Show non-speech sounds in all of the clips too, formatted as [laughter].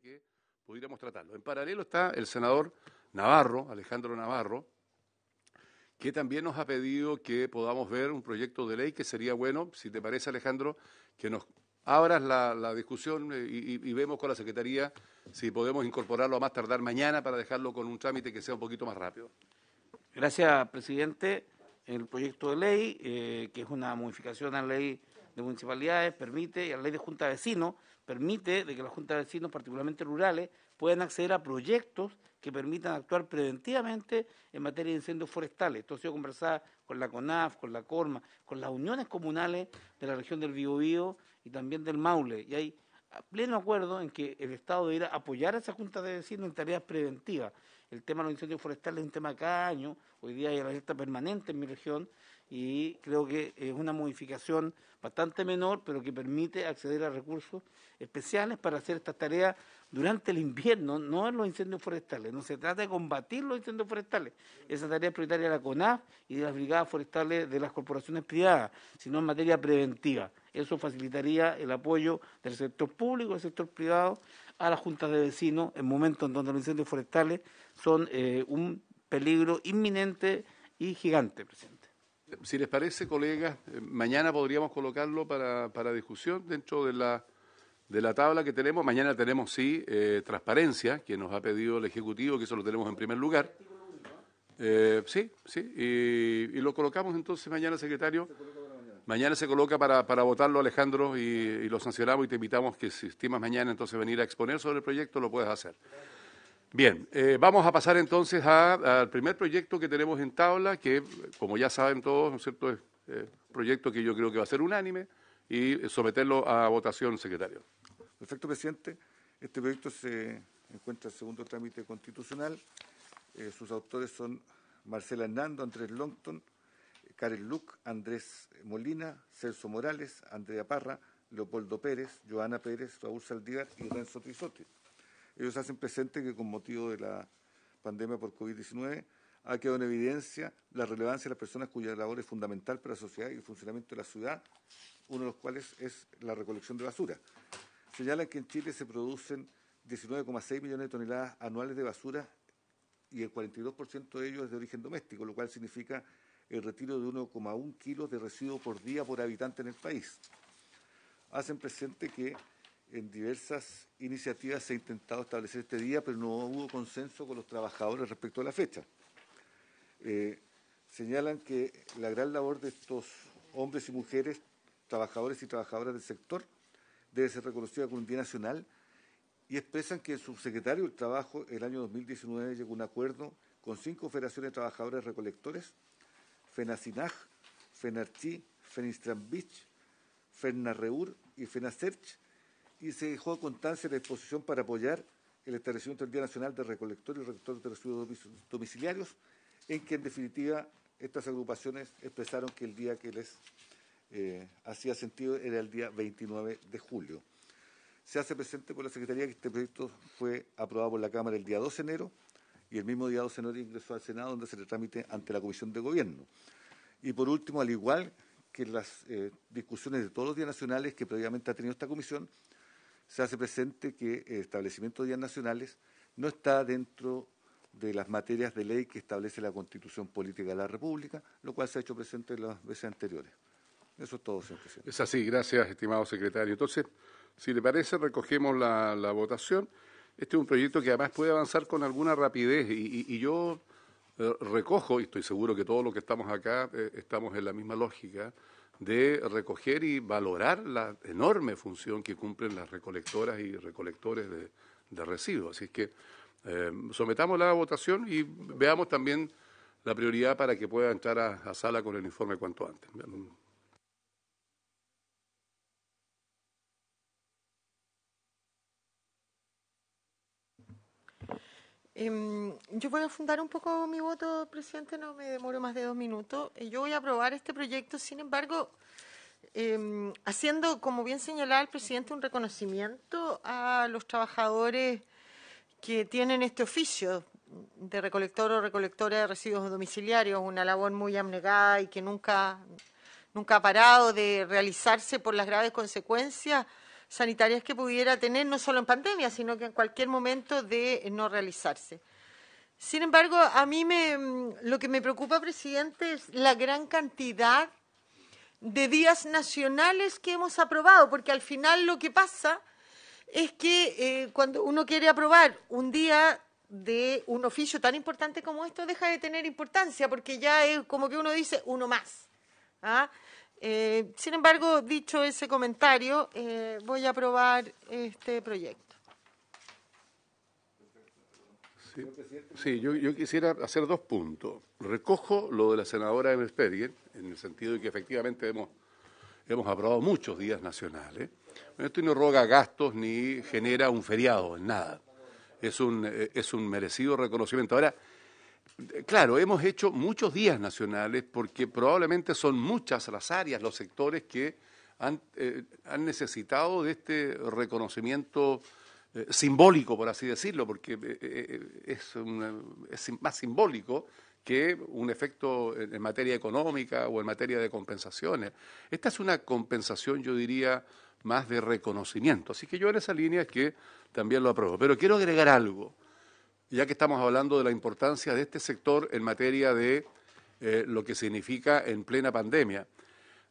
que pudiéramos tratarlo. En paralelo está el senador Navarro, Alejandro Navarro, que también nos ha pedido que podamos ver un proyecto de ley que sería bueno, si te parece Alejandro, que nos abras la, discusión eh, y, y, vemos con la Secretaría si podemos incorporarlo a más tardar mañana para dejarlo con un trámite que sea un poquito más rápido. Gracias, presidente el proyecto de ley, eh, que es una modificación a la ley de municipalidades, permite, y a la ley de junta de vecinos, permite de que las juntas de vecinos, particularmente rurales, puedan acceder a proyectos que permitan actuar preventivamente en materia de incendios forestales. Esto ha sido conversado con la CONAF, con la CORMA, con las uniones comunales de la región del Biobío y también del Maule. Y hay pleno acuerdo en que el Estado deberá apoyar a esa junta de vecinos en tareas preventivas. El tema de los incendios forestales es un tema cada año, hoy día hay alerta permanente en mi región y creo que es una modificación bastante menor, pero que permite acceder a recursos especiales para hacer estas tareas durante el invierno, no en los incendios forestales. No se trata de combatir los incendios forestales. Esa tarea es prioritaria de la CONAF y de las brigadas forestales de las corporaciones privadas, sino en materia preventiva. Eso facilitaría el apoyo del sector público, del sector privado, a las juntas de vecinos en momentos en donde los incendios forestales son eh, un peligro inminente y gigante, presidente. Si les parece, colegas, eh, mañana podríamos colocarlo para, para discusión dentro de la, de la tabla que tenemos. Mañana tenemos, sí, eh, transparencia, que nos ha pedido el Ejecutivo, que eso lo tenemos en primer lugar. sí, sí, y, lo colocamos entonces mañana, secretario. Mañana se coloca para, para votarlo, Alejandro, y, y, lo sancionamos y te invitamos que si estimas mañana entonces venir a exponer sobre el proyecto, lo puedes hacer. Bien, eh, vamos a pasar entonces al primer proyecto que tenemos en tabla, que como ya saben todos, ¿no es cierto? Eh, proyecto que yo creo que va a ser unánime y someterlo a votación, secretario. Perfecto, presidente. Este proyecto se encuentra en segundo trámite constitucional. Eh, sus autores son Marcela Hernando, Andrés Longton, Karen Luc, Andrés Molina, Celso Morales, Andrea Parra, Leopoldo Pérez, Joana Pérez, Raúl Saldívar y Renzo Trizotti ellos hacen presente que con motivo de la pandemia por COVID-19 ha quedado en evidencia la relevancia de las personas cuya labor es fundamental para la sociedad y el funcionamiento de la ciudad, uno de los cuales es la recolección de basura. Señalan que en Chile se producen 19,6 millones de toneladas anuales de basura y el 42% de ellos es de origen doméstico, lo cual significa el retiro de 1,1 kilos de residuos por día por habitante en el país. Hacen presente que en diversas iniciativas se ha intentado establecer este día, pero no hubo consenso con los trabajadores respecto a la fecha. Eh, señalan que la gran labor de estos hombres y mujeres, trabajadores y trabajadoras del sector, debe ser reconocida como un Día Nacional y expresan que el subsecretario del Trabajo el año 2019 llegó a un acuerdo con cinco federaciones de trabajadores recolectores, FENACINAJ, FENARCHI, Fenistrambich, FENARREUR y FENACERCH, y se dejó a constancia la disposición para apoyar el establecimiento del Día Nacional de recolectores y recolectores de Residuos Domiciliarios, en que en definitiva estas agrupaciones expresaron que el día que les eh, hacía sentido era el día 29 de julio. Se hace presente por la Secretaría que este proyecto fue aprobado por la Cámara el día 12 de enero y el mismo día 12 de enero ingresó al Senado donde se le tramite ante la Comisión de Gobierno. Y por último, al igual que las eh, discusiones de todos los días nacionales que previamente ha tenido esta comisión, se hace presente que el establecimiento de días nacionales no está dentro de las materias de ley que establece la Constitución Política de la República, lo cual se ha hecho presente en las veces anteriores. Eso es todo, señor presidente. Es así, gracias, estimado secretario. Entonces, si le parece, recogemos la, votación. Este es un proyecto que además puede avanzar con alguna rapidez y, yo eh, recojo, y estoy seguro que todos los que estamos acá eh, estamos en la misma lógica, de recoger y valorar la enorme función que cumplen las recolectoras y recolectores de, residuos. Así es que eh, sometamos la votación y veamos también la prioridad para que pueda entrar a sala con el informe cuanto antes. Em, yo voy a fundar un poco mi voto, presidente, no me demoro más de dos minutos. Eh, yo voy a aprobar este proyecto, sin embargo, em, haciendo, como bien señalaba el presidente, un reconocimiento a los trabajadores que tienen este oficio de recolector o recolectora de residuos domiciliarios, una labor muy abnegada y que nunca, nunca ha parado de realizarse por las graves consecuencias sanitarias que pudiera tener, no solo en pandemia, sino que en cualquier momento de no realizarse. Sin embargo, a mí me, mm, lo que me preocupa, presidente, es la gran cantidad de días nacionales que hemos aprobado, porque al final lo que pasa es que eh, cuando uno quiere aprobar un día de un oficio tan importante como esto, deja de tener importancia, porque ya es como que uno dice uno más. ¿ah? Eh, sin embargo, dicho ese comentario, eh, voy a aprobar este proyecto. Sí, yo, quisiera hacer dos puntos. Recojo lo de la senadora Emersperger, en el sentido de que efectivamente hemos, aprobado muchos días nacionales. Esto no roga gastos ni genera un feriado nada. Es un, eh, es un merecido reconocimiento. Ahora, Claro, hemos hecho muchos días nacionales porque probablemente son muchas las áreas, los sectores que han, eh, necesitado de este reconocimiento eh, simbólico, por así decirlo, porque eh, es, más simbólico que un efecto en, en, materia económica o en materia de compensaciones. Esta es una compensación, yo diría, más de reconocimiento. Así que yo en esa línea es que también lo apruebo. Pero quiero agregar algo ya que estamos hablando de la importancia de este sector en materia de eh, lo que significa en plena pandemia.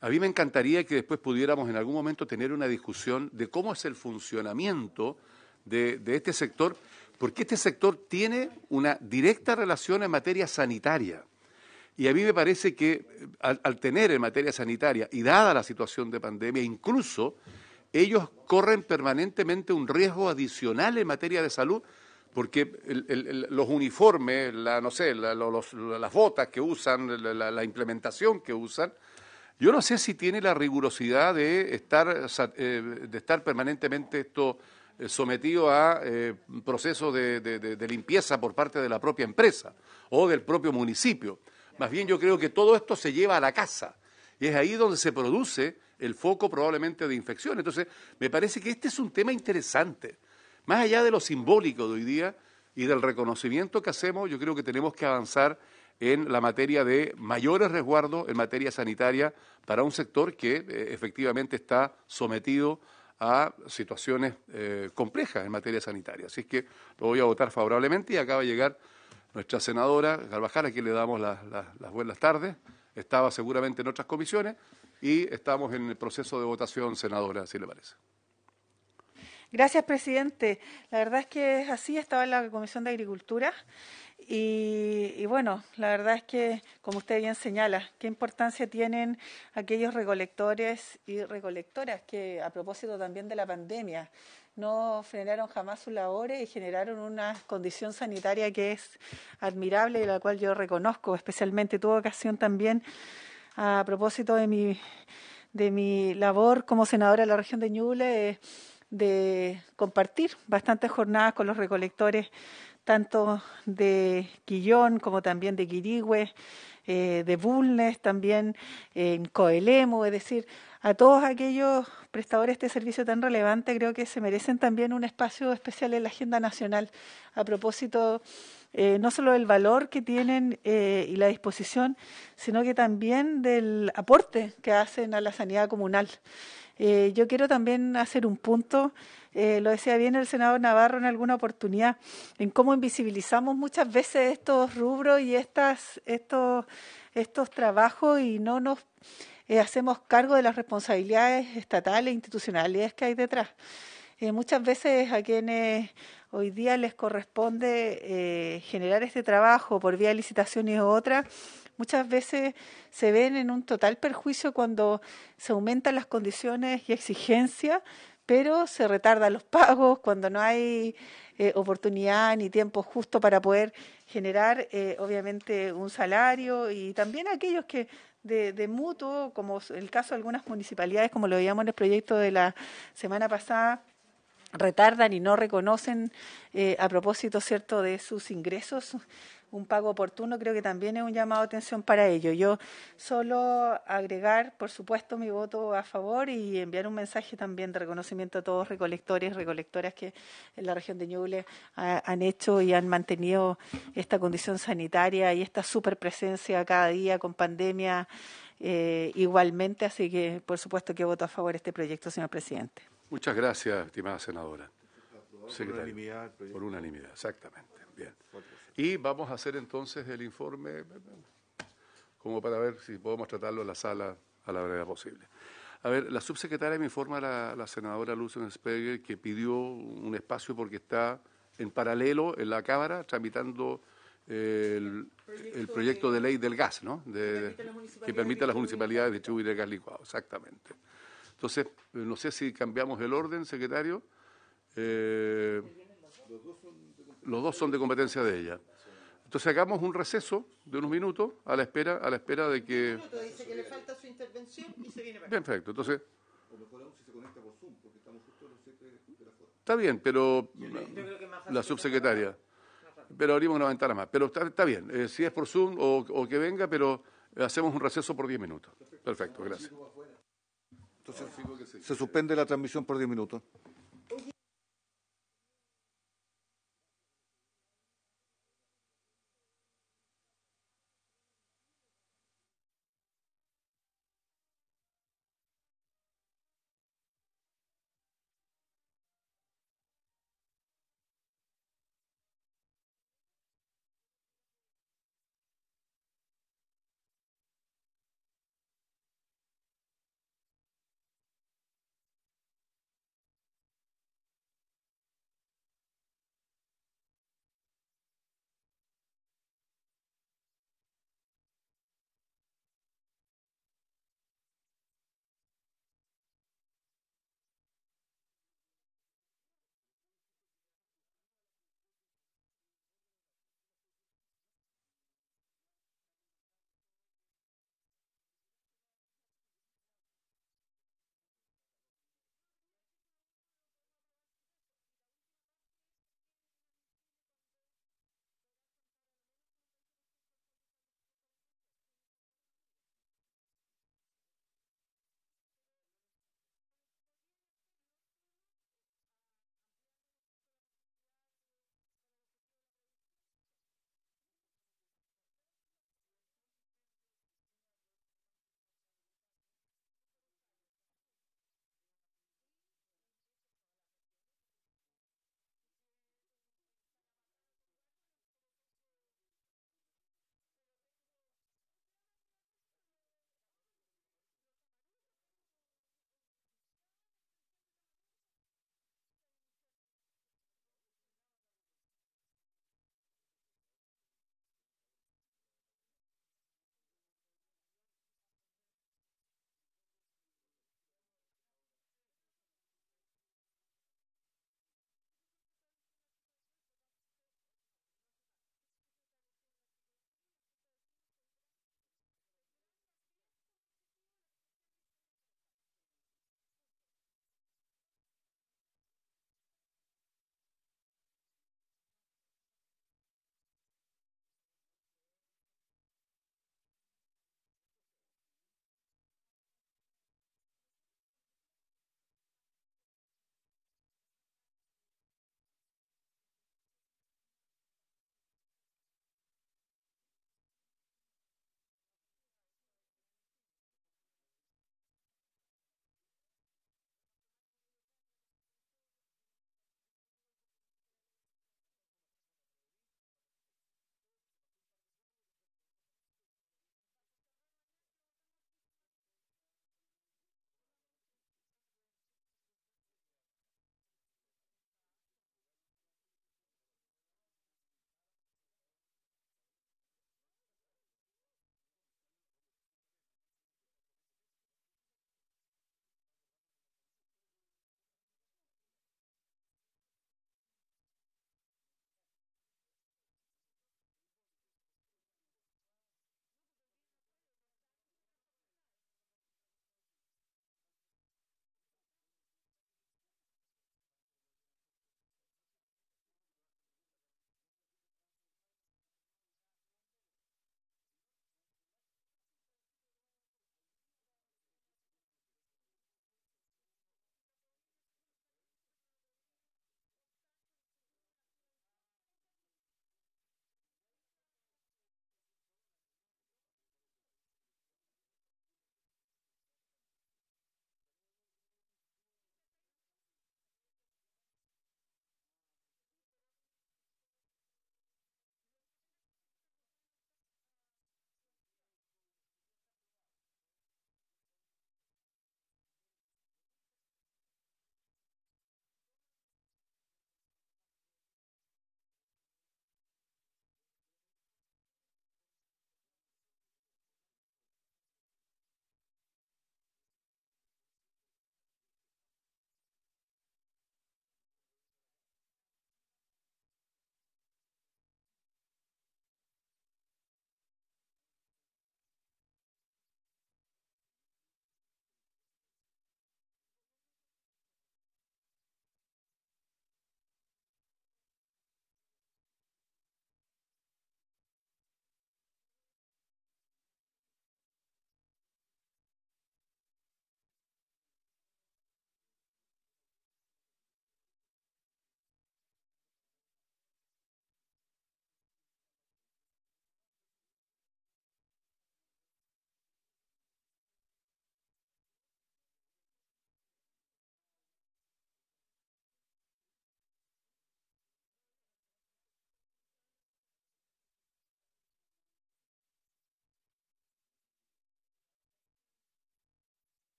A mí me encantaría que después pudiéramos en algún momento tener una discusión de cómo es el funcionamiento de, este sector, porque este sector tiene una directa relación en materia sanitaria. Y a mí me parece que eh, al, tener en materia sanitaria y dada la situación de pandemia, incluso ellos corren permanentemente un riesgo adicional en materia de salud porque los uniformes, la, no sé, la, las botas que usan, la, implementación que usan, yo no sé si tiene la rigurosidad de estar, eh, de estar permanentemente esto eh, sometido a eh, procesos de, de, limpieza por parte de la propia empresa o del propio municipio. Más bien yo creo que todo esto se lleva a la casa y es ahí donde se produce el foco probablemente de infección. Entonces, me parece que este es un tema interesante más allá de lo simbólico de hoy día y del reconocimiento que hacemos, yo creo que tenemos que avanzar en la materia de mayores resguardos en materia sanitaria para un sector que eh, efectivamente está sometido a situaciones eh, complejas en materia sanitaria. Así es que lo voy a votar favorablemente y acaba de llegar nuestra senadora Carvajal, a quien le damos las buenas tardes. Estaba seguramente en otras comisiones y estamos en el proceso de votación, senadora, si le parece. Gracias, presidente. La verdad es que es así, estaba en la Comisión de Agricultura y, bueno, la verdad es que, como usted bien señala, qué importancia tienen aquellos recolectores y recolectoras que, a propósito también de la pandemia, no frenaron jamás sus labores y generaron una condición sanitaria que es admirable y la cual yo reconozco, especialmente tuve ocasión también a propósito de mi, labor como senadora de la región de Ñuble de compartir bastantes jornadas con los recolectores, tanto de Quillón como también de Quirigüe, eh, de Bulnes, también en Coelemo, es decir, a todos aquellos prestadores de este servicio tan relevante, creo que se merecen también un espacio especial en la agenda nacional a propósito eh, no solo del valor que tienen eh, y la disposición, sino que también del aporte que hacen a la sanidad comunal. Eh, yo quiero también hacer un punto, lo decía bien el senador Navarro en alguna oportunidad, en cómo invisibilizamos muchas veces estos rubros y estas, estos, estos trabajos y no nos hacemos cargo de las responsabilidades estatales e institucionales que hay detrás. muchas veces a quienes Hoy día les corresponde eh, generar este trabajo por vía de licitaciones u otras. Muchas veces se ven en un total perjuicio cuando se aumentan las condiciones y exigencias, pero se retardan los pagos cuando no hay eh, oportunidad ni tiempo justo para poder generar, eh, obviamente, un salario y también aquellos que de, de, mutuo, como el caso de algunas municipalidades, como lo veíamos en el proyecto de la semana pasada, retardan y no reconocen eh, a propósito cierto de sus ingresos un pago oportuno creo que también es un llamado de atención para ello. Yo solo agregar, por supuesto, mi voto a favor y enviar un mensaje también de reconocimiento a todos recolectores, y recolectoras que en la región de Ñuble han hecho y han mantenido esta condición sanitaria y esta superpresencia cada día con pandemia eh, igualmente. Así que, por supuesto, que voto a favor de este proyecto, señor presidente. Muchas gracias, estimada senadora. por unanimidad. Por exactamente. Bien. Y vamos a hacer entonces el informe como para ver si podemos tratarlo en la sala a la brevedad posible. A ver, la subsecretaria me informa la, senadora Luz que pidió un espacio porque está en paralelo en la Cámara tramitando eh, el, proyecto, de, ley del gas, ¿no? que permite a las municipalidades distribuir el gas licuado, exactamente. Entonces, eh, no sé si cambiamos el orden, secretario. Eh, los dos son de competencia de ella. Entonces hagamos un receso de unos minutos a la espera, a la espera de que. dice que le falta su intervención y se viene Perfecto, entonces. O mejor aún si se conecta por Zoom, porque estamos justo de Está bien, pero. la subsecretaria. Pero abrimos una ventana más. Pero está, bien, eh, si es por Zoom o, o, que venga, pero hacemos un receso por 10 minutos. Perfecto, gracias se suspende la transmisión por 10 minutos.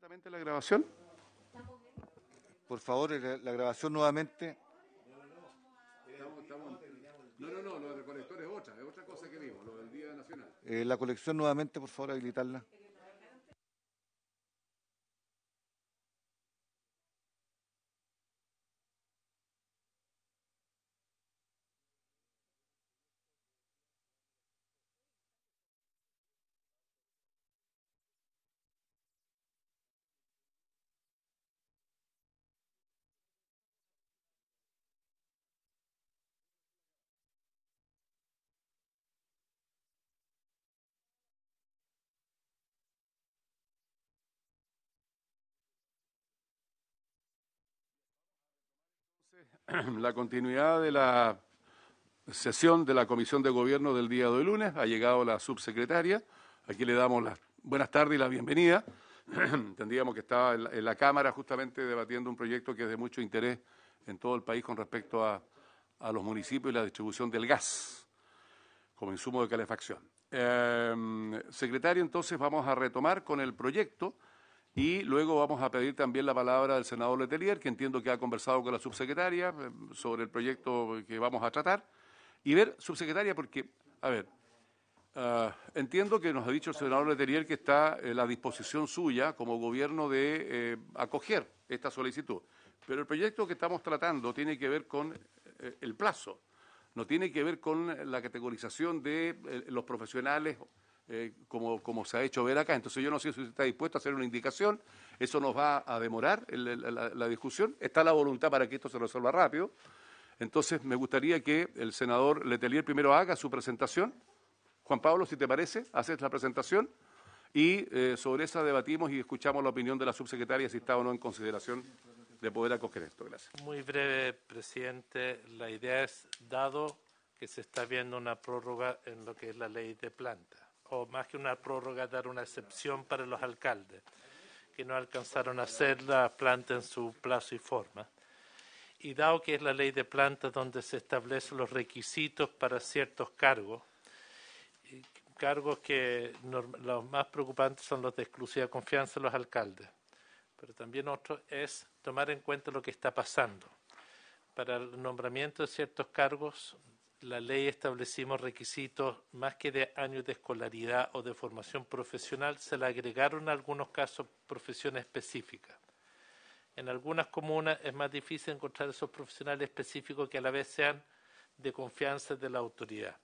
Inmediatamente la grabación. Por favor, eh, la grabación nuevamente. No, no, no, lo del es otra, es otra cosa que vimos, lo del Día Nacional. Eh, la colección nuevamente, por favor, habilitarla. [clears throat] la continuidad de la sesión de la Comisión de Gobierno del día de hoy lunes. Ha llegado la subsecretaria. Aquí le damos las buenas tardes y la bienvenida. [clears throat] Entendíamos que estaba en la, Cámara justamente debatiendo un proyecto que es de mucho interés en todo el país con respecto a, los municipios y la distribución del gas como insumo de calefacción. Em, secretario, entonces vamos a retomar con el proyecto y luego vamos a pedir también la palabra del senador Letelier, que entiendo que ha conversado con la subsecretaria eh, sobre el proyecto que vamos a tratar. Y ver, subsecretaria, porque, a ver, ah, entiendo que nos ha dicho el senador Letelier que está la disposición suya como gobierno de eh, acoger esta solicitud. Pero el proyecto que estamos tratando tiene que ver con eh, el plazo, no tiene que ver con la categorización de los profesionales eh, como, se ha hecho ver acá. Entonces yo no sé si usted está dispuesto a hacer una indicación, eso nos va a demorar la, discusión, está la voluntad para que esto se resuelva rápido. Entonces me gustaría que el senador Letelier primero haga su presentación. Juan Pablo, si te parece, haces la presentación y eh, sobre esa debatimos y escuchamos la opinión de la subsecretaria si está o no en consideración de poder acoger esto. Gracias. Muy breve, presidente. La idea es, dado que se está viendo una prórroga en lo que es la ley de planta o más que una prórroga, dar una excepción para los alcaldes que no alcanzaron a hacer la planta en su plazo y forma. Y dado que es la ley de plantas donde se establecen los requisitos para ciertos cargos, cargos que los más preocupantes son los de exclusiva confianza de los alcaldes, pero también otro es tomar en cuenta lo que está pasando. Para el nombramiento de ciertos cargos la ley establecimos requisitos más que de años de escolaridad o de formación profesional, se le agregaron en algunos casos profesiones específicas. En algunas comunas es más difícil encontrar esos profesionales específicos que a la vez sean de confianza de la autoridad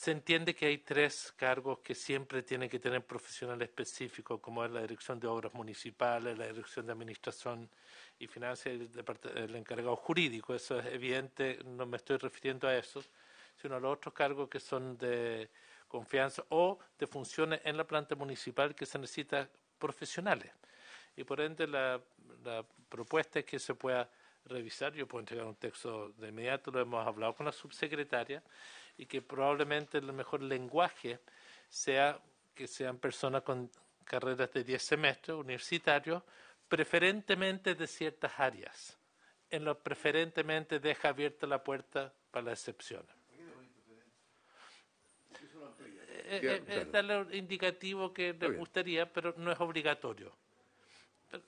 se entiende que hay tres cargos que siempre tienen que tener profesionales específicos, como es la dirección de obras municipales, la dirección de administración y finanzas y el, encargado jurídico. Eso es evidente, no me estoy refiriendo a eso, sino a los otros cargos que son de confianza o de funciones en la planta municipal que se necesita profesionales. Y por ende la, la propuesta es que se pueda revisar, yo puedo entregar un texto de inmediato, lo hemos hablado con la subsecretaria, y que probablemente el mejor lenguaje sea que sean personas con carreras de 10 semestres universitarios, preferentemente de ciertas áreas. En lo preferentemente deja abierta la puerta para las excepciones. Es, es, es indicativo que les gustaría, pero no es obligatorio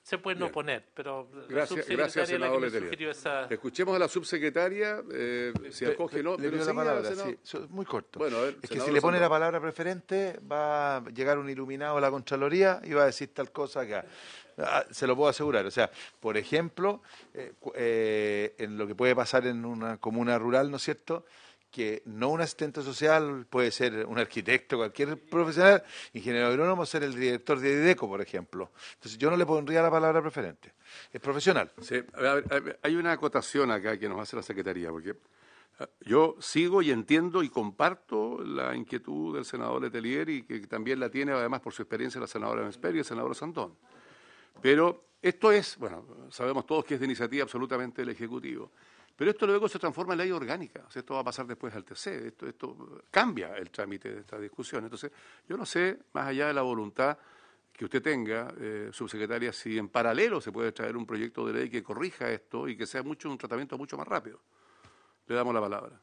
se puede no poner, pero gracias, la gracias senador sugirió esa... Escuchemos a la subsecretaria, eh, si acoge acoge no, la muy corto. es que si le pone la palabra preferente, va a llegar un iluminado a la Contraloría y va a decir tal cosa acá. Ah, se lo puedo asegurar. O sea, por ejemplo, eh, eh, en lo que puede pasar en una comuna rural, ¿no es cierto?, que no un asistente social, puede ser un arquitecto, cualquier profesional, ingeniero agrónomo, ser el director de IDECO, por ejemplo. Entonces yo no le pondría la palabra preferente, es profesional. hay una acotación acá que nos hace la Secretaría, porque eh, yo sigo y entiendo y comparto la inquietud del senador Letelier y que también la tiene además por su experiencia la senadora Vesper y el senador Santón. Pero esto es, bueno, sabemos todos que es de iniciativa absolutamente del Ejecutivo. Pero esto luego se transforma en ley orgánica, esto va a pasar después al TC, esto, esto cambia el trámite de esta discusión. Entonces, yo no sé, más allá de la voluntad que usted tenga, eh, subsecretaria, si en paralelo se puede traer un proyecto de ley que corrija esto y que sea mucho un tratamiento mucho más rápido. Le damos la palabra.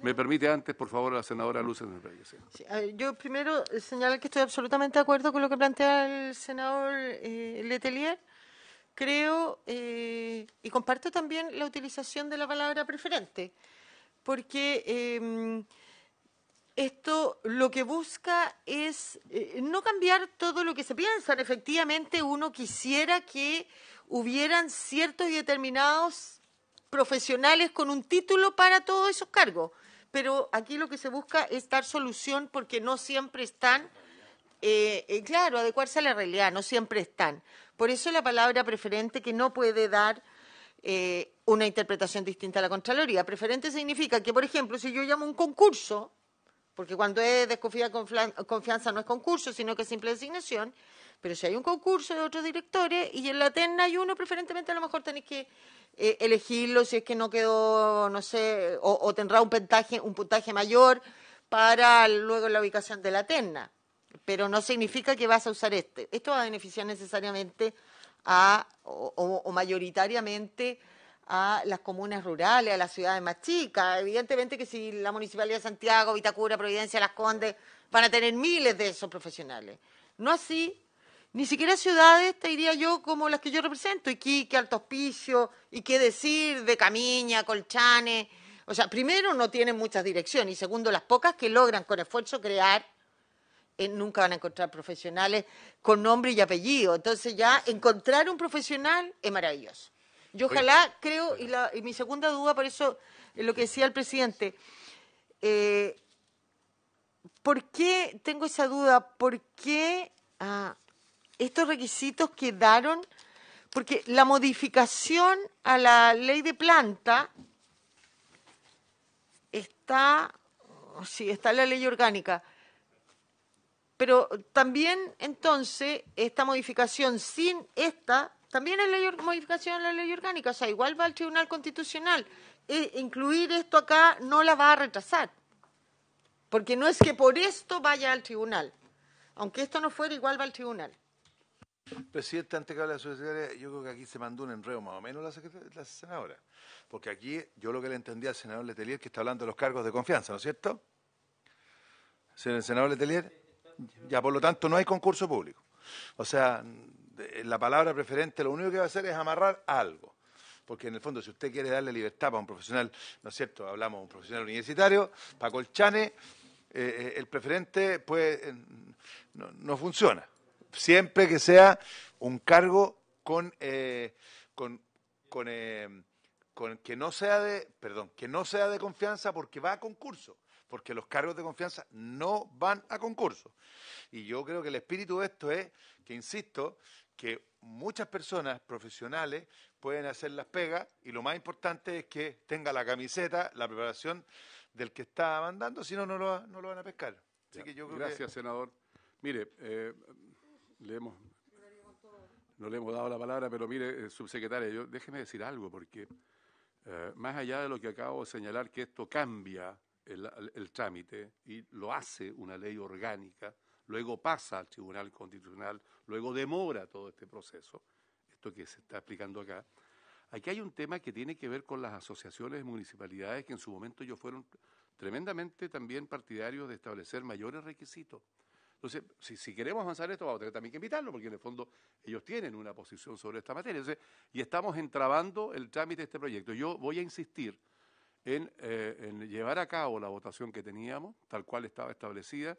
Me permite antes, por favor, la senadora Luz Reyes. sí, yo primero señalar que estoy absolutamente de acuerdo con lo que plantea el senador eh, Letelier creo eh, y comparto también la utilización de la palabra preferente, porque em, esto lo que busca es eh, no cambiar todo lo que se piensa. Efectivamente, uno quisiera que hubieran ciertos y determinados profesionales con un título para todos esos cargos, pero aquí lo que se busca es dar solución porque no siempre están, eh, claro, adecuarse a la realidad, no siempre están. Por eso la palabra preferente que no puede dar eh, una interpretación distinta a la Contraloría. Preferente significa que, por ejemplo, si yo llamo un concurso, porque cuando es desconfianza confianza no es concurso, sino que es simple designación, pero si hay un concurso de otros directores y en la terna hay uno, preferentemente a lo mejor tenéis que eh, elegirlo si es que no quedó, no sé, o, tendrá un puntaje, un puntaje mayor para luego la ubicación de la terna pero no significa que vas a usar este. Esto va a beneficiar necesariamente a, o, mayoritariamente a las comunas rurales, a las ciudades más chicas. Evidentemente que si la Municipalidad de Santiago, Vitacura, Providencia, Las Condes, van a tener miles de esos profesionales. No así, ni siquiera ciudades, te diría yo, como las que yo represento, Iquique, Alto Hospicio, y qué decir de Camiña, Colchane. O sea, primero no tienen muchas direcciones y segundo, las pocas que logran con esfuerzo crear eh, nunca van a encontrar profesionales con nombre y apellido. Entonces ya encontrar un profesional es maravilloso. Yo ojalá creo, y, mi segunda duda, por eso eh, lo que decía el presidente, eh, ¿por qué tengo esa duda? ¿Por qué ah, estos requisitos quedaron? Porque la modificación a la ley de planta está, sí, está en la ley orgánica, pero también, entonces, esta modificación sin esta, también es ley, modificación a la ley orgánica, o sea, igual va al Tribunal Constitucional. E incluir esto acá no la va a retrasar, porque no es que por esto vaya al tribunal. Aunque esto no fuera, igual va al tribunal. Presidente, antes que hable la yo creo que aquí se mandó un enredo más o menos la, la senadora. Porque aquí yo lo que le entendía al senador Letelier que está hablando de los cargos de confianza, ¿no es cierto? Señor senador Letelier. Ya, por lo tanto, no hay concurso público. O sea, la palabra preferente lo único que va a hacer es amarrar algo. Porque en el fondo, si usted quiere darle libertad para un profesional, ¿no es cierto? Hablamos de un profesional universitario, para Colchane, eh, eh, el preferente pues no, funciona. Siempre que sea un cargo con, eh, con, con que no sea de, perdón, que no sea de confianza porque va a concurso porque los cargos de confianza no van a concurso. Y yo creo que el espíritu de esto es que, insisto, que muchas personas profesionales pueden hacer las pegas y lo más importante es que tenga la camiseta, la preparación del que está mandando, si no, no lo, no lo van a pescar. que yo Gracias, senador. Mire, eh, no le hemos dado la palabra, pero mire, eh, subsecretaria, yo, déjeme decir algo, porque eh, más allá de lo que acabo de señalar, que esto cambia el, trámite y lo hace una ley orgánica, luego pasa al Tribunal Constitucional, luego demora todo este proceso, esto que se está explicando acá. Aquí hay un tema que tiene que ver con las asociaciones de municipalidades que en su momento yo fueron tremendamente también partidarios de establecer mayores requisitos. Entonces, si, queremos avanzar esto, vamos a tener también que invitarlo, porque en el fondo ellos tienen una posición sobre esta materia. y estamos entrabando el trámite de este proyecto. Yo voy a insistir eh, en, llevar a cabo la votación que teníamos, tal cual estaba establecida,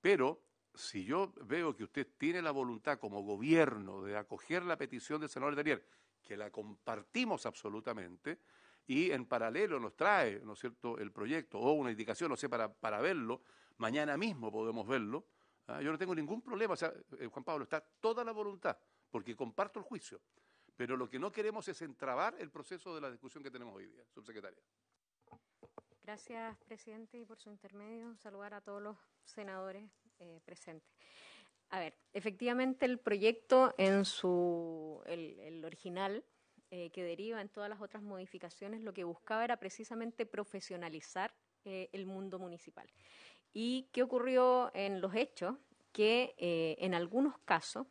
pero si yo veo que usted tiene la voluntad como gobierno de acoger la petición del senador Daniel, que la compartimos absolutamente, y en paralelo nos trae, ¿no es cierto?, el proyecto o una indicación, no sé, para, verlo, mañana mismo podemos verlo. ¿ah? Yo no tengo ningún problema, o sea, eh, Juan Pablo, está toda la voluntad, porque comparto el juicio. Pero lo que no queremos es entrabar el proceso de la discusión que tenemos hoy día, subsecretaria. Gracias, presidente, y por su intermedio. Saludar a todos los senadores eh, presentes. A ver, efectivamente el proyecto en su, el, original, eh, que deriva en todas las otras modificaciones, lo que buscaba era precisamente profesionalizar eh, el mundo municipal. ¿Y qué ocurrió en los hechos? Que en algunos casos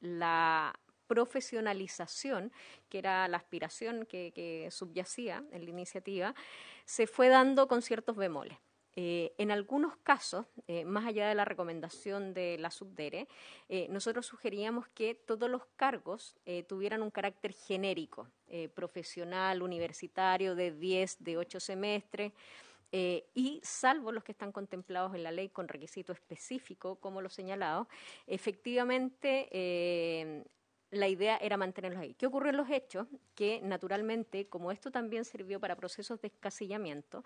la profesionalización, que era la aspiración que, subyacía en la iniciativa, se fue dando con ciertos bemoles. Eh, en algunos casos, eh, más allá de la recomendación de la subdere, eh, nosotros sugeríamos que todos los cargos tuvieran un carácter genérico, profesional, universitario, de 10, de 8 semestres. y salvo los que están contemplados en la ley con requisito específico, como lo señalado, efectivamente la idea era mantenerlos ahí. ¿Qué ocurrió los hechos? Que naturalmente, como esto también sirvió para procesos de escasillamiento,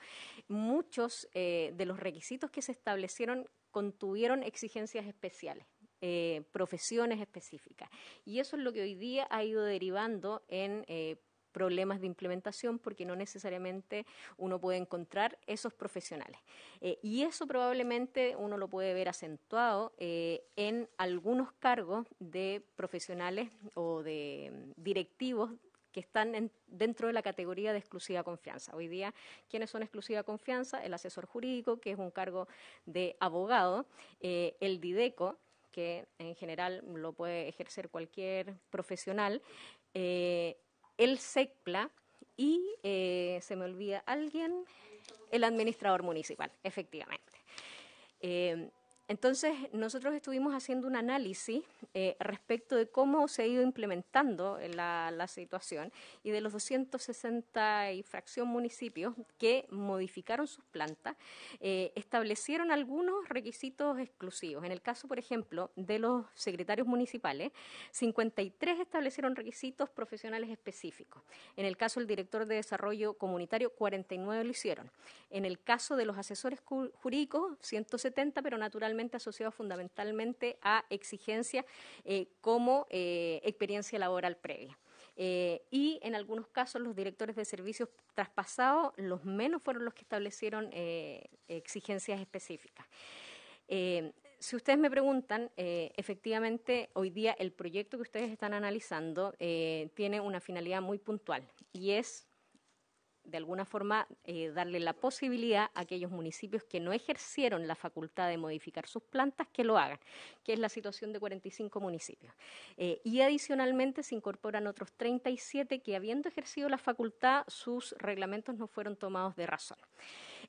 muchos eh, de los requisitos que se establecieron contuvieron exigencias especiales. Eh, profesiones específicas. Y eso es lo que hoy día ha ido derivando en eh, problemas de implementación porque no necesariamente uno puede encontrar esos profesionales. Eh, y eso probablemente uno lo puede ver acentuado eh, en algunos cargos de profesionales o de mm, directivos que están dentro de la categoría de exclusiva confianza. Hoy día, ¿quiénes son exclusiva confianza? El asesor jurídico, que es un cargo de abogado, eh, el DIDECO, que en general lo puede ejercer cualquier profesional, el SECPLA y eh, se me olvida alguien, el administrador municipal, efectivamente. Eh, entonces, nosotros estuvimos haciendo un análisis eh, respecto de cómo se ha ido implementando eh, la, situación y de los 260 y fracción municipios que modificaron sus plantas, eh, establecieron algunos requisitos exclusivos. En el caso, por ejemplo, de los secretarios municipales, 53 establecieron requisitos profesionales específicos. En el caso del director de desarrollo comunitario, 49 lo hicieron. En el caso de los asesores jurídicos, 170, pero naturalmente asociado fundamentalmente a exigencias eh, como eh, experiencia laboral previa. Eh, y en algunos casos los directores de servicios traspasados, los menos fueron los que establecieron exigencias específicas. si ustedes me preguntan, efectivamente hoy día el proyecto que ustedes están analizando tiene una finalidad muy puntual y es de alguna forma eh, darle la posibilidad a aquellos municipios que no ejercieron la facultad de modificar sus plantas que lo hagan, que es la situación de 45 municipios. Eh, y adicionalmente se incorporan otros 37 que habiendo ejercido la facultad sus reglamentos no fueron tomados de razón.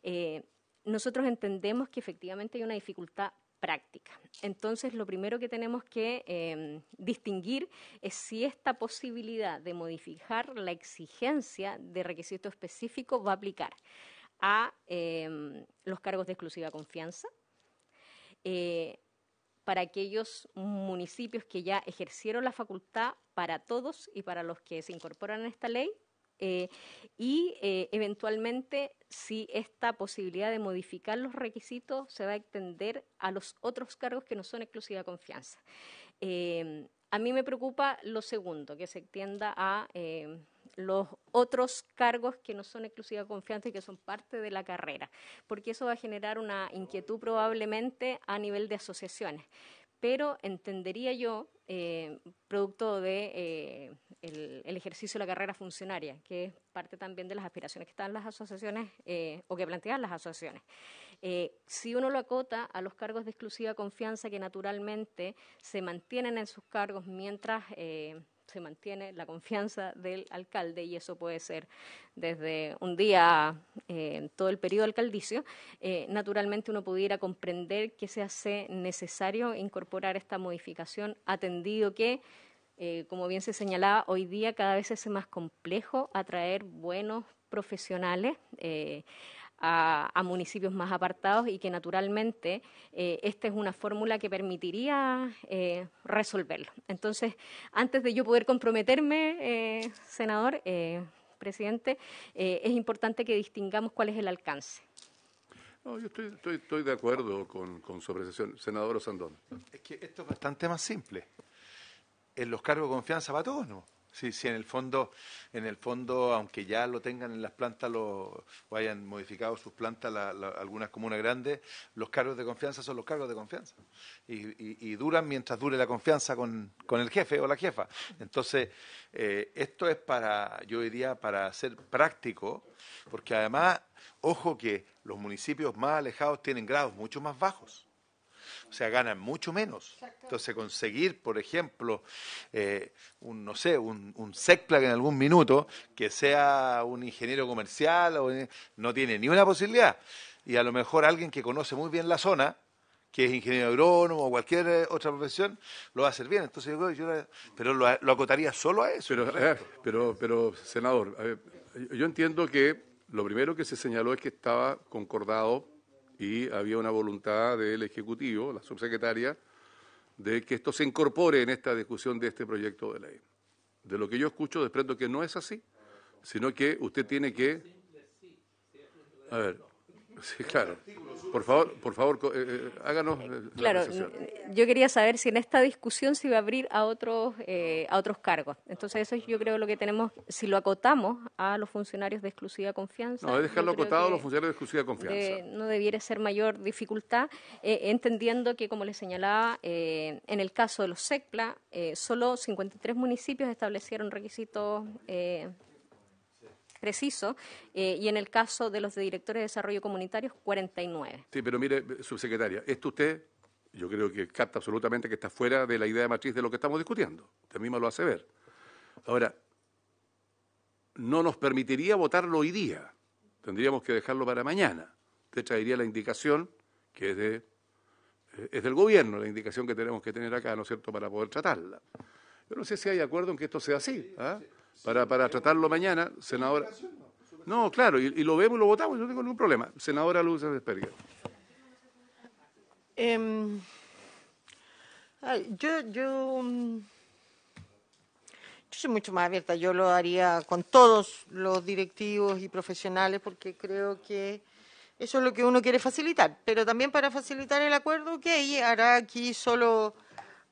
Eh, nosotros entendemos que efectivamente hay una dificultad práctica. Entonces, lo primero que tenemos que em, distinguir es si esta posibilidad de modificar la exigencia de requisito específico va a aplicar a em, los cargos de exclusiva confianza, eh, para aquellos municipios que ya ejercieron la facultad para todos y para los que se incorporan a esta ley, eh, y eh, eventualmente si esta posibilidad de modificar los requisitos se va a extender a los otros cargos que no son exclusiva confianza. Eh, a mí me preocupa lo segundo, que se extienda a los otros cargos que no son exclusiva confianza y que son parte de la carrera, porque eso va a generar una inquietud probablemente a nivel de asociaciones pero entendería yo, eh, producto del eh, ejercicio de la carrera funcionaria, que es parte también de las aspiraciones que están las asociaciones eh, o que plantean las asociaciones. si uno lo acota a los cargos de exclusiva confianza que naturalmente se mantienen en sus cargos mientras se mantiene la confianza del alcalde y eso puede ser desde un día, eh, en todo el periodo alcaldicio, eh, naturalmente uno pudiera comprender que se hace necesario incorporar esta modificación, atendido que, eh, como bien se señalaba, hoy día cada vez es más complejo atraer buenos profesionales a, municipios más apartados y que naturalmente eh, esta es una fórmula que permitiría eh, resolverlo. Entonces, antes de yo poder comprometerme, eh, senador, presidente, es importante que distingamos cuál es el alcance. yo estoy, estoy, de acuerdo con, con su apreciación, senador Osandón. Es que esto es bastante más simple. En los cargos de confianza para todos, ¿no? Sí, sí, en el fondo, en el fondo, aunque ya lo tengan en las plantas lo, o hayan modificado sus plantas algunas comunas grandes, los cargos de confianza son los cargos de confianza y, duran mientras dure la confianza con, el jefe o la jefa. Entonces, eh, esto es para, yo diría, para ser práctico, porque además, ojo que los municipios más alejados tienen grados mucho más bajos o sea, ganan mucho menos. Entonces, conseguir, por ejemplo, eh, un, no sé, un, un en algún minuto, que sea un ingeniero comercial, o, eh, no tiene ni una posibilidad. Y a lo mejor alguien que conoce muy bien la zona, que es ingeniero agrónomo o cualquier eh, otra profesión, lo va a hacer bien. Entonces, yo, pero lo, lo, acotaría solo a eso. Pero, pero, senador, yo entiendo que lo primero que se señaló es que estaba concordado y había una voluntad del Ejecutivo, la subsecretaria, de que esto se incorpore en esta discusión de este proyecto de ley. De lo que yo escucho, desprendo que no es así, sino que usted tiene que... A ver, Sí, claro. Por favor, por favor, eh, eh, háganos. Eh, claro, yo quería saber si en esta discusión se iba a abrir a otros, a otros cargos. Entonces, eso yo creo lo que tenemos, si lo acotamos a los funcionarios de exclusiva confianza. No, dejarlo acotado a los funcionarios de exclusiva confianza. no debiera ser mayor dificultad, entendiendo que, como le señalaba, en el caso de los SECPLA, solo 53 municipios establecieron requisitos preciso, eh, y en el caso de los de directores de desarrollo comunitario, 49. Sí, pero mire, subsecretaria, esto usted yo creo que capta absolutamente que está fuera de la idea matriz de lo que estamos discutiendo. Usted misma lo hace ver. Ahora, no nos permitiría votarlo hoy día. Tendríamos que dejarlo para mañana. Usted traería la indicación que es, de, eh, es del gobierno, la indicación que tenemos que tener acá, ¿no es cierto?, para poder tratarla. Yo no sé si hay acuerdo en que esto sea así. ¿ah? para, tratarlo mañana, senadora. No, claro, y, lo vemos y lo votamos, yo no tengo ningún problema. Senadora Luz Esperga. Em, yo, mm, yo, soy mucho más abierta. Yo lo haría con todos los directivos y profesionales porque creo que eso es lo que uno quiere facilitar. Pero también para facilitar el acuerdo, que hará aquí solo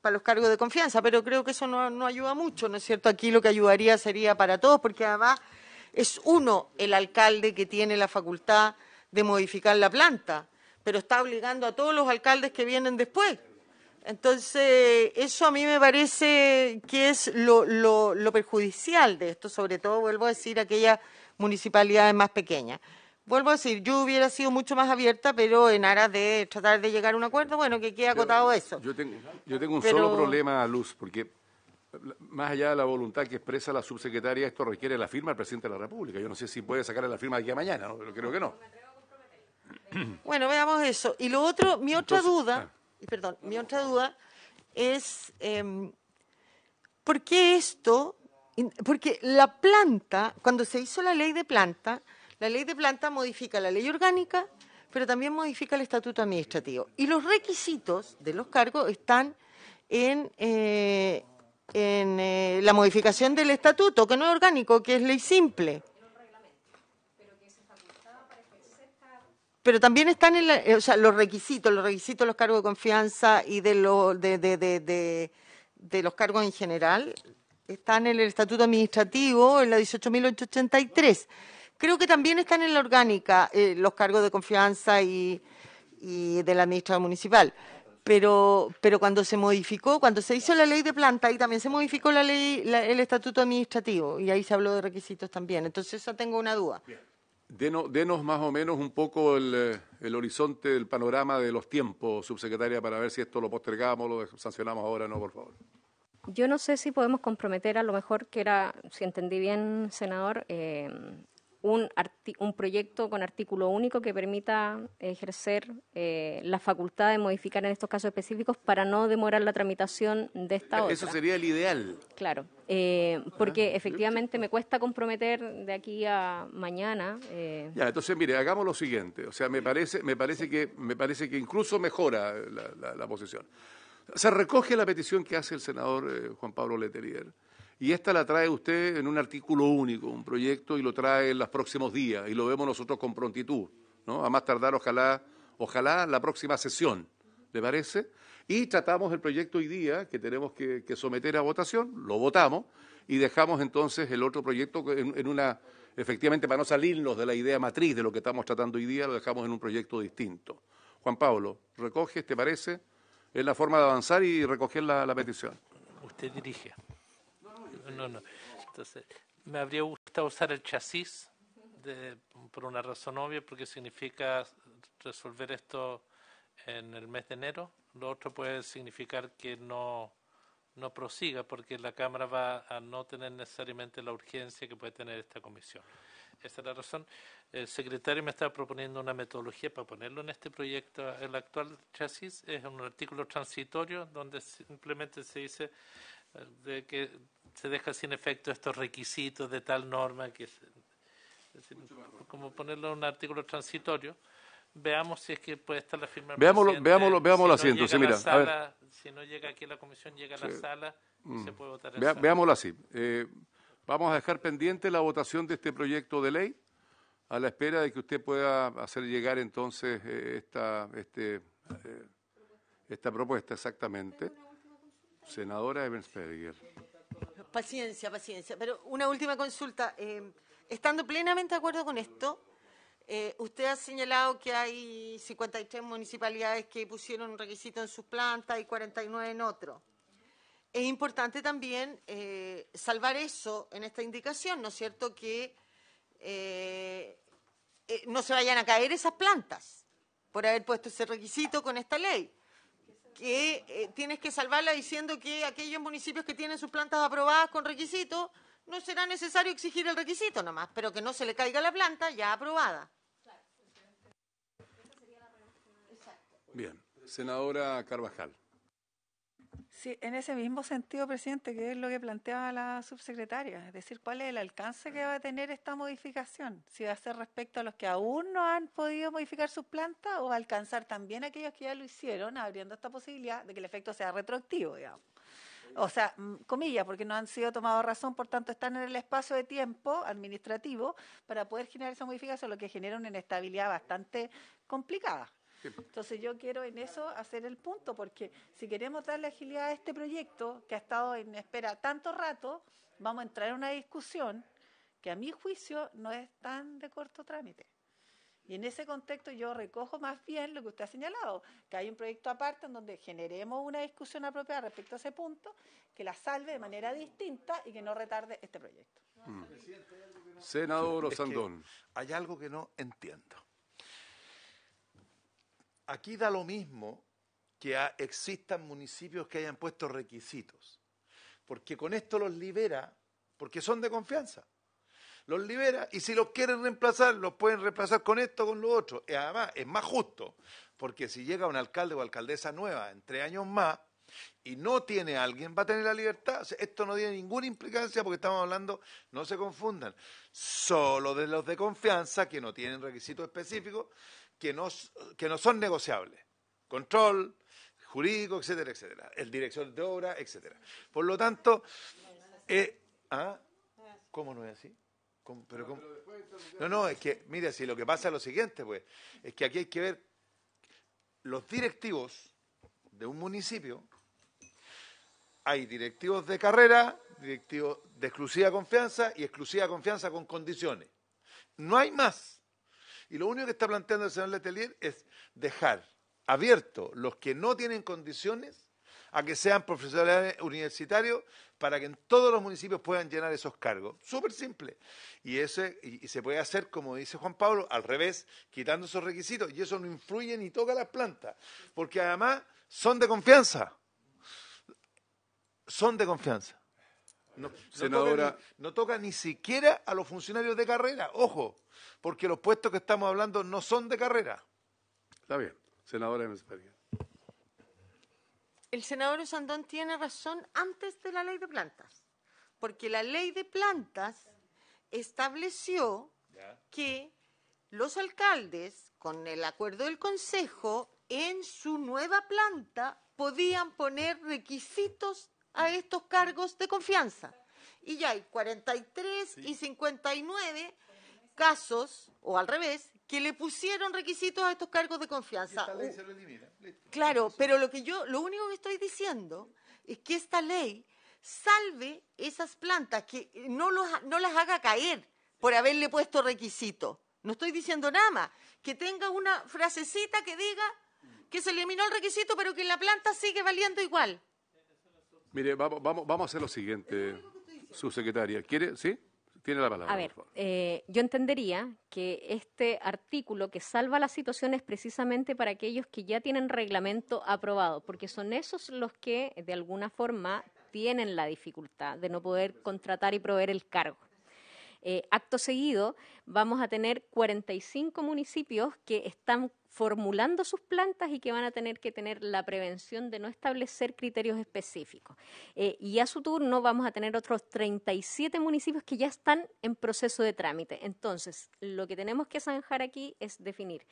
para los cargos de confianza, pero creo que eso no, ayuda mucho, ¿no es cierto? Aquí lo que ayudaría sería para todos, porque además es uno el alcalde que tiene la facultad de modificar la planta, pero está obligando a todos los alcaldes que vienen después. Entonces, eso a mí me parece que es lo, lo perjudicial de esto, sobre todo, vuelvo a decir, aquellas municipalidades más pequeñas vuelvo a decir, yo hubiera sido mucho más abierta, pero en aras de tratar de llegar a un acuerdo, bueno, que quede acotado eso. Yo tengo, un solo problema, Luz, porque más allá de la voluntad que expresa la subsecretaria, esto requiere la firma del presidente de la República. Yo no sé si puede sacar la firma de aquí a mañana, ¿no? pero creo que no. [clears throat] Bueno, veamos eso. Y lo otro, mi otra duda, ah. perdón, mi otra duda es em, por qué esto, porque la planta, cuando se hizo la ley de planta, la ley de planta modifica la ley orgánica, pero también modifica el estatuto administrativo. Y los requisitos de los cargos están en, eh, en eh, la modificación del estatuto, que no es orgánico, que es ley simple. Pero también están en eh, o sea, los requisitos, los requisitos de los cargos de confianza y de, lo, de, de los cargos en general están en el Estatuto Administrativo, en la 18.883. Creo que también están en la orgánica eh, los cargos de confianza y, de la administración municipal. Pero, pero cuando se modificó, cuando se hizo la ley de planta, ahí también se modificó la ley, el estatuto administrativo y ahí se habló de requisitos también. Entonces, eso tengo una duda. Denos, denos, más o menos un poco el, eh, el, horizonte, el panorama de los tiempos, subsecretaria, para ver si esto lo postergamos, lo sancionamos ahora, no, por favor. Yo no sé si podemos comprometer, a lo mejor que era, si entendí bien, senador, eh, un, proyecto con artículo único que permita ejercer eh, la facultad de modificar en estos casos específicos para no demorar la tramitación de esta Eso Eso sería el ideal. Claro, eh, porque efectivamente me cuesta comprometer de aquí a mañana. Eh. Ya, entonces mire, hagamos lo siguiente. O sea, me parece, me parece que, me parece que incluso mejora la, la posición. Se recoge la petición que hace el senador Juan Pablo Letelier y esta la trae usted en un artículo único, un proyecto, y lo trae en los próximos días, y lo vemos nosotros con prontitud, ¿no? A más tardar, ojalá, ojalá la próxima sesión, ¿le parece? Y tratamos el proyecto hoy día, que tenemos que, someter a votación, lo votamos, y dejamos entonces el otro proyecto en, una efectivamente para no salirnos de la idea matriz de lo que estamos tratando hoy día, lo dejamos en un proyecto distinto. Juan Pablo, recoge, ¿te parece? Es la forma de avanzar y recoger la petición. Usted dirige no, no. Entonces, me habría gustado usar el chasis por una razón obvia, porque significa resolver esto en el mes de enero. Lo otro puede significar que no, prosiga, porque la Cámara va a no tener necesariamente la urgencia que puede tener esta comisión. Esa es la razón. El secretario me está proponiendo una metodología para ponerlo en este proyecto. El actual chasis es un artículo transitorio donde simplemente se dice eh, de que se deja sin efecto estos requisitos de tal norma que es, como ponerlo en un artículo transitorio. Veamos si es que puede estar la firma. Veámoslo, veámoslo, así. si no llega aquí la comisión, llega a la sala y se mm. puede votar. Veámoslo así. Eh, vamos a dejar pendiente la votación de este proyecto de ley a la espera de que usted pueda hacer llegar entonces eh, esta, este, eh, esta propuesta exactamente. Senadora Evans Paciencia, paciencia. Pero una última consulta. Em, estando plenamente de acuerdo con esto, eh, usted ha señalado que hay 53 municipalidades que pusieron un requisito en sus plantas y 49 en otro. Es importante también eh, salvar eso en esta indicación, ¿no es cierto? Que eh, no se vayan a caer esas plantas por haber puesto ese requisito con esta ley que eh, tienes que salvarla diciendo que aquellos municipios que tienen sus plantas aprobadas con requisitos, no será necesario exigir el requisito nomás, pero que no se le caiga la planta ya aprobada. Bien, senadora Carvajal. Sí, en ese mismo sentido, presidente, que es lo que planteaba la subsecretaria, es decir, cuál es el alcance que va a tener esta modificación, si va a ser respecto a los que aún no han podido modificar sus plantas o va a alcanzar también aquellos que ya lo hicieron, abriendo esta posibilidad de que el efecto sea retroactivo, digamos. O sea, mm, comillas, porque no han sido tomados razón, por tanto están en el espacio de tiempo administrativo para poder generar esa modificación, lo que genera una inestabilidad bastante complicada. Entonces yo quiero en eso hacer el punto, porque si queremos darle agilidad a este proyecto que ha estado en espera tanto rato, vamos a entrar en una discusión que a mi juicio no es tan de corto trámite. Y en ese contexto yo recojo más bien lo que usted ha señalado, que hay un proyecto aparte en donde generemos una discusión apropiada respecto a ese punto, que la salve de manera distinta y que no retarde este proyecto. Mm. Senador Osandón. hay algo que no entiendo aquí da lo mismo que existan municipios que hayan puesto requisitos, porque con esto los libera, porque son de confianza. Los libera y si los quieren reemplazar, los pueden reemplazar con esto, con lo otro. además, es más justo, porque si llega un alcalde o alcaldesa nueva en tres años más y no tiene alguien, va a tener la libertad. esto no tiene ninguna implicancia porque estamos hablando, no se confundan, solo de los de confianza que no tienen requisitos específicos que no, que no son negociables. Control jurídico, etcétera, etcétera. El director de obra, etcétera. Por lo tanto, eh, ¿ah? ¿cómo no es así? pero No, no, es que, mire, si lo que pasa es lo siguiente, pues, es que aquí hay que ver los directivos de un municipio, hay directivos de carrera, directivos de exclusiva confianza y exclusiva confianza con condiciones. No hay más. Y lo único que está planteando el señor Letelier es dejar abiertos los que no tienen condiciones a que sean profesionales universitarios para que en todos los municipios puedan llenar esos cargos. Súper simple. Y, se puede hacer, como dice Juan Pablo, al revés, quitando esos requisitos. Y eso no influye ni toca las plantas, porque además son de confianza. Son de confianza. No, eh, senadora. No toca, ni, siquiera a los funcionarios de carrera, ojo, porque los puestos que estamos hablando no son de carrera. Está bien, senadora El senador Sandón tiene razón antes de la ley de plantas, porque la ley de plantas estableció que los alcaldes, con el acuerdo del Consejo, en su nueva planta podían poner requisitos a estos cargos de confianza. Y ya hay 43 y 59 casos, o al revés, que le pusieron requisitos a estos cargos de confianza. Claro, pero lo que yo, lo único que estoy diciendo es que esta ley salve esas plantas, que no, los, no las haga caer por haberle puesto requisitos. No estoy diciendo nada Que tenga una frasecita que diga que se eliminó el requisito, pero que la planta sigue valiendo igual. Mire, vamos, vamos, a hacer lo siguiente, su ¿Quiere? ¿Sí? Tiene la palabra. A ver, eh, yo entendería que este artículo que salva la situación es precisamente para aquellos que ya tienen reglamento aprobado, porque son esos los que, de alguna forma, tienen la dificultad de no poder contratar y proveer el cargo. Eh, acto seguido, vamos a tener 45 municipios que están formulando sus plantas y que van a tener que tener la prevención de no establecer criterios específicos. Eh, y a su turno vamos a tener otros 37 municipios que ya están en proceso de trámite. Entonces, lo que tenemos que zanjar aquí es definir.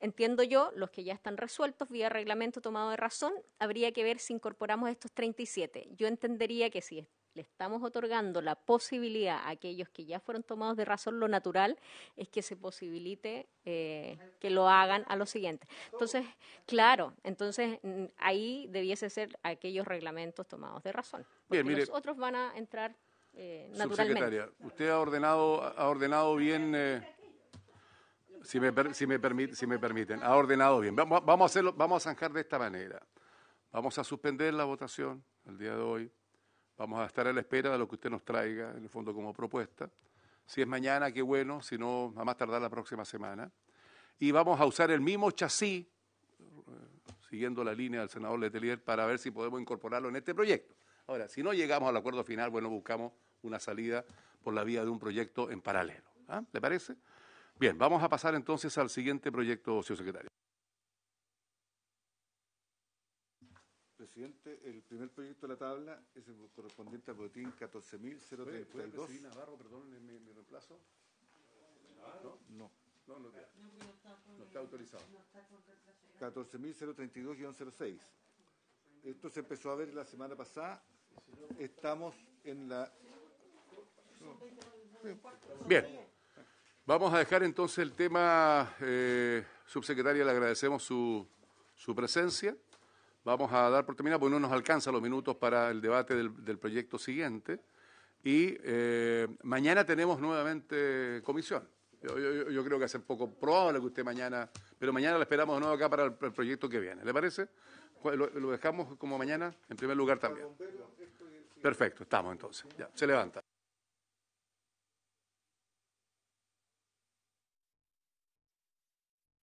Entiendo yo, los que ya están resueltos vía reglamento tomado de razón, habría que ver si incorporamos estos 37. Yo entendería que sí le estamos otorgando la posibilidad a aquellos que ya fueron tomados de razón, lo natural es que se posibilite eh, que lo hagan a los siguientes. Entonces, claro, entonces mm, ahí debiese ser aquellos reglamentos tomados de razón. los otros van a entrar eh, naturalmente. Secretaria, usted ha ordenado, ha ordenado bien... Eh, si me, si, me permiten, ha ordenado bien. Vamos, vamos, a hacerlo, vamos a zanjar de esta manera. Vamos a suspender la votación el día de hoy. Vamos a estar a la espera de lo que usted nos traiga, en el fondo, como propuesta. Si es mañana, qué bueno, si no, a más tardar la próxima semana. Y vamos a usar el mismo chasis, eh, siguiendo la línea del senador Letelier, para ver si podemos incorporarlo en este proyecto. Ahora, si no llegamos al acuerdo final, bueno, buscamos una salida por la vía de un proyecto en paralelo. ¿ah? ¿Le parece? Bien, vamos a pasar entonces al siguiente proyecto, señor secretario. el primer proyecto de la tabla es el correspondiente al botín 14.032. perdón, ¿me reemplazo? ¿No? No. No, no, no está autorizado. 14.032-06. Esto se empezó a ver la semana pasada. Estamos en la... Bien. Vamos a dejar entonces el tema, eh, subsecretaria, le agradecemos su, su presencia. Vamos a dar por terminado, porque no nos alcanza los minutos para el debate del, proyecto siguiente. Y eh, mañana tenemos nuevamente comisión. Yo, creo que hace poco probable que usted mañana, pero mañana la esperamos de nuevo acá para el, proyecto que viene. ¿Le parece? Lo, lo, dejamos como mañana en primer lugar también. Perfecto, estamos entonces. Ya, se levanta.